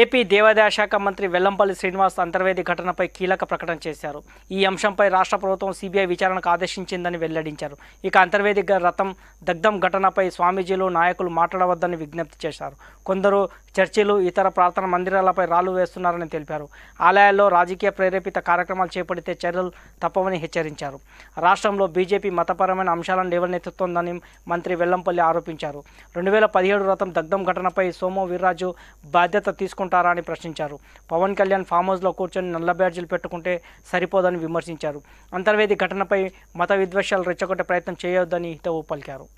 AP దేవాదాయ శాఖ మంత్రి వెల్లంపల్లి శ్రీనివాస్ అంతర్వేది ఘటనపై కీలక ప్రకటన చేశారు ఈ అంశంపై రాష్ట్ర ప్రభుత్వం సిబిఐ విచారణకు ఆదేశించిందని వెల్లడించారు ఇక అంతర్వేది రథం దగ్ధం ఘటనపై స్వామీజీలు నాయకులు మాట్లాడవద్దని విజ్ఞప్తి చేశారు కొందరు చర్చిలు ఇతర ప్రార్థన మందిరాలపై రాళ్లు వేస్తున్నారని తెలిపారు ఆలయాల్లో రాజకీయ ప్రేరేపిత కార్యక్రమాలు చేపడితే చర్యలు తప్పవని హెచ్చరించారు రాష్ట్రంలో బీజేపీ మతపరమైన అంశాలను లేవనెత్తుతోందని మంత్రి వెల్లంపల్లి ఆరోపించారు రెండు వేల పదిహేడు రథం దగ్ధం ఘటనపై సోమో వీర్రాజు బాధ్యత తీసుకు తీసుకుంటారా అని ప్రశ్నించారు పవన్ కళ్యాణ్ ఫామ్ హౌస్లో కూర్చొని నల్ల బ్యాడ్జీలు పెట్టుకుంటే సరిపోదని విమర్శించారు అంతర్వేది ఘటనపై మత విద్వేషాలు రెచ్చగొట్టే ప్రయత్నం చేయొద్దని హితవు పలికారు